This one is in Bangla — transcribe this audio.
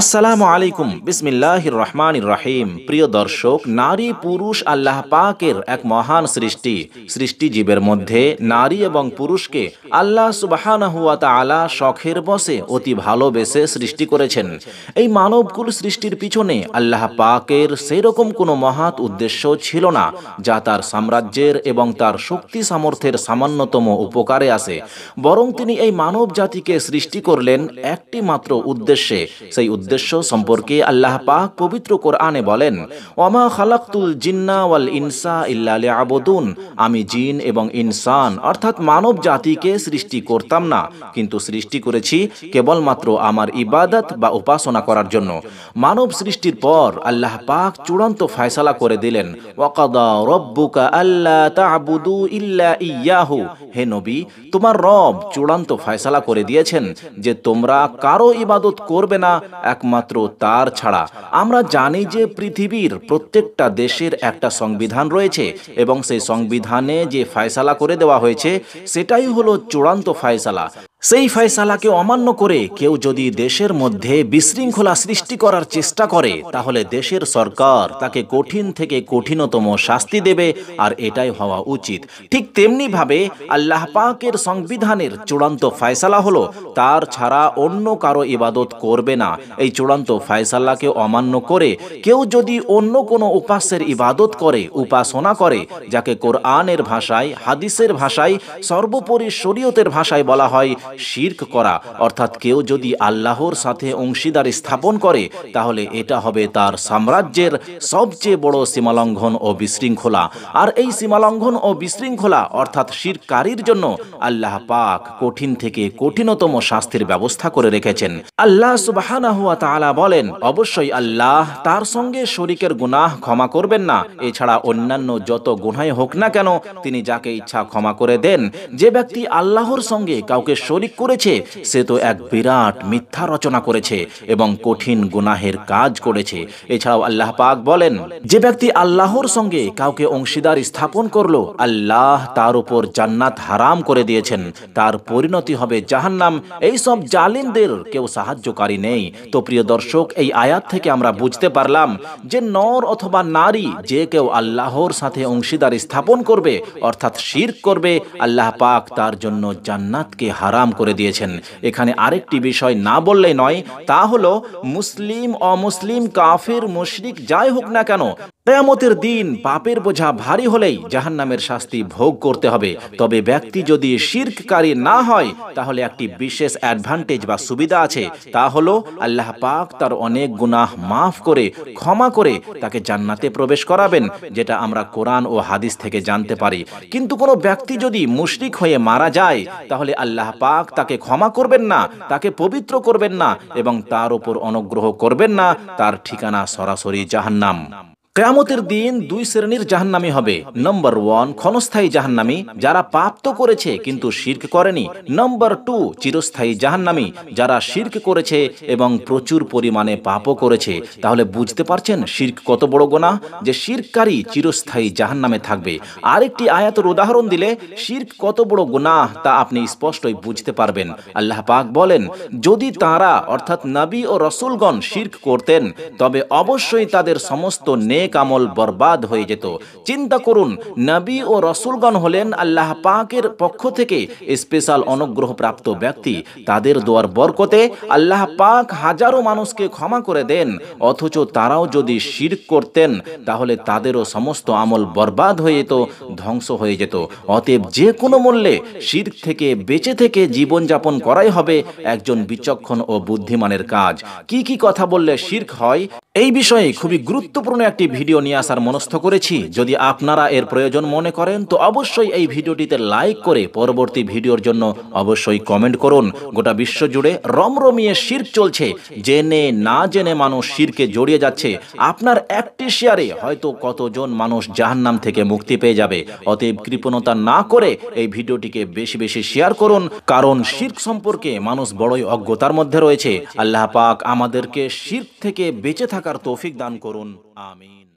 আসসালামু আলাইকুম বিসমিল্লাহির রহমান রাহিম প্রিয় দর্শক নারী পুরুষ আল্লাহ পাকের এক মহান সৃষ্টি সৃষ্টি জীবের মধ্যে নারী এবং পুরুষকে আল্লাহ সুবাহ শখের বসে অতি ভালোবেসে সৃষ্টি করেছেন এই মানবকুল সৃষ্টির পিছনে আল্লাহ পাকের সেরকম কোনো মহৎ উদ্দেশ্য ছিল না যা তার সাম্রাজ্যের এবং তার শক্তি সামর্থ্যের সামান্যতম উপকারে আসে বরং তিনি এই মানব জাতিকে সৃষ্টি করলেন একটি মাত্র উদ্দেশ্যে সেই উদ্দেশ্য সম্পর্কে আল্লাহ পাক পবিত্র কোরআনে বলেন ওমা খালাক্তুল জিন্না ওয়াল ইনসা ইল্লা আবদুন আমি জিন এবং ইনসান অর্থাৎ মানব জাতিকে সৃষ্টি করতাম না কিন্তু সৃষ্টি করেছি কেবলমাত্র আমার ইবাদত বা উপাসনা করার জন্য মানব সৃষ্টির পর আল্লাহ পাক চূড়ান্ত ফয়সালা করে দিলেন ওয়াকাদা রব্বুকা আল্লা তাবুদু ইল্লা ইয়াহু হে নবী তোমার রব চূড়ান্ত ফয়সালা করে দিয়েছেন যে তোমরা কারো ইবাদত করবে না একমাত্র তার ছাড়া আমরা জানি যে পৃথিবীর প্রত্যেকটা দেশের একটা সংবিধান রয়েছে এবং সেই সংবিধানে যে ফায়সালা করে দেওয়া হয়েছে সেটাই হলো চূড়ান্ত ফায়সালা সেই ফয়সালাকে অমান্য করে কেউ যদি দেশের মধ্যে বিশৃঙ্খলা সৃষ্টি করার চেষ্টা করে তাহলে দেশের সরকার তাকে কঠিন থেকে কঠিনতম শাস্তি দেবে আর এটাই হওয়া উচিত ঠিক তেমনিভাবে আল্লাহ পাকের সংবিধানের চূড়ান্ত ফয়সালা হলো তার ছাড়া অন্য কারো ইবাদত করবে না এই চূড়ান্ত ফয়সালাকে অমান্য করে কেউ যদি অন্য কোনো উপাস্যের ইবাদত করে উপাসনা করে যাকে কোরআনের ভাষায় হাদিসের ভাষায় সর্বোপরি শরীয়তের ভাষায় বলা হয় শির্ক করা অর্থাৎ কেউ যদি আল্লাহর সাথে অংশীদার স্থাপন করে তাহলে এটা হবে তার সাম্রাজ্যের সবচেয়ে বড় সীমালঙ্ঘন ও বিশৃঙ্খলা আর এই সীমালঙ্ঘন ও বিশৃঙ্খলা অর্থাৎ শিরকারীর জন্য আল্লাহ পাক কঠিন থেকে কঠিনতম শাস্তির ব্যবস্থা করে রেখেছেন আল্লাহ সুবাহ বলেন অবশ্যই আল্লাহ তার সঙ্গে শরিকের গুনাহ ক্ষমা করবেন না এছাড়া অন্যান্য যত গুনায় হোক না কেন তিনি যাকে ইচ্ছা ক্ষমা করে দেন যে ব্যক্তি আল্লাহর সঙ্গে কাউকে শরীর শরিক করেছে সে তো এক বিরাট মিথ্যা রচনা করেছে এবং কঠিন গুনাহের কাজ করেছে এছাড়াও আল্লাহ পাক বলেন যে ব্যক্তি আল্লাহর সঙ্গে কাউকে অংশীদার স্থাপন করলো আল্লাহ তার উপর জান্নাত হারাম করে দিয়েছেন তার পরিণতি হবে জাহান্নাম এই সব জালিমদের কেউ সাহায্যকারী নেই তো প্রিয় দর্শক এই আয়াত থেকে আমরা বুঝতে পারলাম যে নর অথবা নারী যে কেউ আল্লাহর সাথে অংশীদার স্থাপন করবে অর্থাৎ শির করবে আল্লাহ পাক তার জন্য জান্নাতকে হারাম হারাম করে দিয়েছেন এখানে আরেকটি বিষয় না বললেই নয় তা হলো মুসলিম অমুসলিম কাফির মুশরিক যাই হোক না কেন কেয়ামতের দিন পাপের বোঝা ভারী হলেই জাহান নামের শাস্তি ভোগ করতে হবে তবে ব্যক্তি যদি শির্ককারী না হয় তাহলে একটি বিশেষ অ্যাডভান্টেজ বা সুবিধা আছে তা হলো আল্লাহ পাক তার অনেক গুনাহ মাফ করে ক্ষমা করে তাকে জান্নাতে প্রবেশ করাবেন যেটা আমরা কোরআন ও হাদিস থেকে জানতে পারি কিন্তু কোনো ব্যক্তি যদি মুশরিক হয়ে মারা যায় তাহলে আল্লাহ পাক তাকে ক্ষমা করবেন না তাকে পবিত্র করবেন না এবং তার উপর অনুগ্রহ করবেন না তার ঠিকানা সরাসরি জাহান্নাম কেয়ামতের দিন দুই শ্রেণীর জাহান্নামি হবে নম্বর ওয়ান ক্ষণস্থায়ী জাহান্নামি যারা পাপ তো করেছে কিন্তু শির্ক করেনি নম্বর টু চিরস্থায়ী জাহান্নামি যারা শির্ক করেছে এবং প্রচুর পরিমাণে পাপও করেছে তাহলে বুঝতে পারছেন শির্ক কত বড় গোনা যে শির্ককারী চিরস্থায়ী জাহান্নামে থাকবে আরেকটি আয়াতের উদাহরণ দিলে শির্ক কত বড় গোনা তা আপনি স্পষ্টই বুঝতে পারবেন আল্লাহ পাক বলেন যদি তারা অর্থাৎ নবী ও রসুলগণ শির্ক করতেন তবে অবশ্যই তাদের সমস্ত নে নেক আমল বরবাদ হয়ে যেত চিন্তা করুন নবী ও রসুলগণ হলেন আল্লাহ পাকের পক্ষ থেকে স্পেশাল অনুগ্রহ প্রাপ্ত ব্যক্তি তাদের দোয়ার বরকতে আল্লাহ পাক হাজারো মানুষকে ক্ষমা করে দেন অথচ তারাও যদি শির করতেন তাহলে তাদেরও সমস্ত আমল বরবাদ হয়ে যেত ধ্বংস হয়ে যেত অতএব যে কোনো মূল্যে শির থেকে বেঁচে থেকে জীবনযাপন করাই হবে একজন বিচক্ষণ ও বুদ্ধিমানের কাজ কি কি কথা বললে শির্ক হয় এই বিষয়ে খুবই গুরুত্বপূর্ণ একটি ভিডিও নিয়ে আসার মনস্থ করেছি যদি আপনারা এর প্রয়োজন মনে করেন তো অবশ্যই এই ভিডিওটিতে লাইক করে পরবর্তী ভিডিওর জন্য অবশ্যই কমেন্ট করুন গোটা বিশ্ব জুড়ে রমরমিয়ে শির চলছে জেনে না জেনে মানুষ শিরকে জড়িয়ে যাচ্ছে আপনার একটি শেয়ারে হয়তো কতজন মানুষ জাহান্নাম থেকে মুক্তি পেয়ে যাবে অতএব কৃপণতা না করে এই ভিডিওটিকে বেশি বেশি শেয়ার করুন কারণ শির্ক সম্পর্কে মানুষ বড়ই অজ্ঞতার মধ্যে রয়েছে আল্লাহ পাক আমাদেরকে শির্ক থেকে বেঁচে থাকার তৌফিক দান করুন আমিন